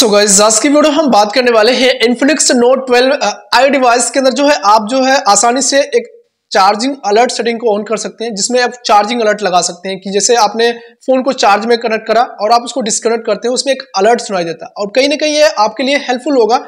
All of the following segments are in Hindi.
सो गाइस आज की वीडियो हम बात करने वाले हैं इन्फिनिक्स नोट 12 आई डिवाइस के अंदर जो है आप जो है आसानी से एक चार्जिंग अलर्ट सेटिंग को ऑन कर सकते हैं जिसमें आप चार्जिंग अलर्ट लगा सकते हैं कि जैसे आपने फोन को चार्ज में कनेक्ट करा और आप उसको डिसकनेक्ट करते हैं उसमें एक अलर्ट सुनाई देता है और कहीं ना कहीं ये आपके लिए हेल्पफुल होगा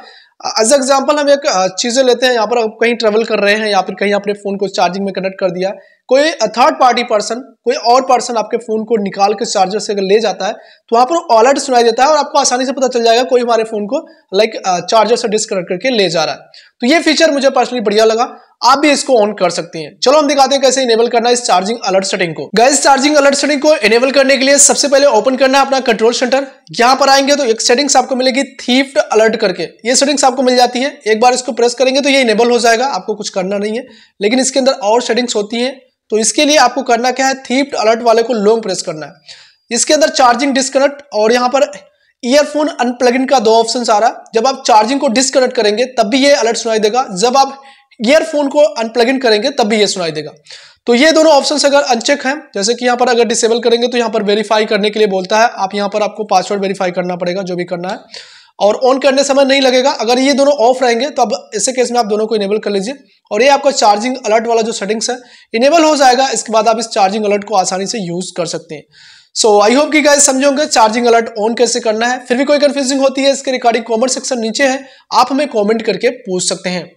एज एग्जाम्पल हम एक चीज़ें लेते हैं यहाँ पर आप कहीं ट्रेवल कर रहे हैं या फिर कहीं आपने फ़ोन को चार्जिंग में कनेक्ट कर दिया कोई थर्ड पार्टी पर्सन कोई और पर्सन आपके फ़ोन को निकाल के चार्जर से अगर ले जाता है तो वहाँ पर अलर्ट सुनाई देता है और आपको आसानी से पता चल जाएगा कोई हमारे फ़ोन को लाइक चार्जर से डिस्कनेक्ट करके ले जा रहा है तो ये फीचर मुझे पर्सनली बढ़िया लगा आप भी इसको ऑन कर सकती हैं चलो हम दिखाते हैं कैसे इनेबल करना इस चार्जिंग अलर्ट सेटिंग को गैस चार्जिंग अलर्ट सेटिंग को इनेबल करने के लिए सबसे पहले ओपन करना है अपना कंट्रोल सेंटर यहाँ पर आएंगे तो एक सेटिंग्स आपको मिलेगी थीफ्ट अलर्ट करके ये सेटिंग्स आपको मिल जाती है एक बार इसको प्रेस करेंगे तो ये इनेबल हो जाएगा आपको कुछ करना नहीं है लेकिन इसके अंदर और सेटिंग्स होती है तो इसके लिए आपको करना क्या है थीफ्ट अलर्ट वाले को लॉन्ग प्रेस करना है इसके अंदर चार्जिंग डिस्कनेक्ट और यहाँ पर ईयरफोन अनप्लग का दो ऑप्शन आ रहा है जब आप चार्जिंग को डिस्कनेक्ट करेंगे तब भी ये अलर्ट सुनाई देगा जब आप ईयरफोन को अनप्लग इन करेंगे तब भी ये सुनाई देगा तो ये दोनों ऑप्शन अगर अनचेक हैं जैसे कि यहाँ पर अगर डिसेबल करेंगे तो यहाँ पर वेरीफाई करने के लिए बोलता है आप यहाँ पर आपको पासवर्ड वेरीफाई करना पड़ेगा जो भी करना है और ऑन करने समय नहीं लगेगा अगर ये दोनों ऑफ रहेंगे तो अब ऐसे केस में आप दोनों को इनेबल कर लीजिए और ये आपका चार्जिंग अलर्ट वाला जो सेटिंग्स है इनेबल हो जाएगा इसके बाद आप इस चार्जिंग अलर्ट को आसानी से यूज़ कर सकते हैं सो आई होप कि गाइस समझोगे चार्जिंग अलर्ट ऑन कैसे करना है फिर भी कोई कंफ्यूजिंग होती है इसके रिगार्डिंग कॉमेंट सेक्शन नीचे है आप हमें कॉमेंट करके पूछ सकते हैं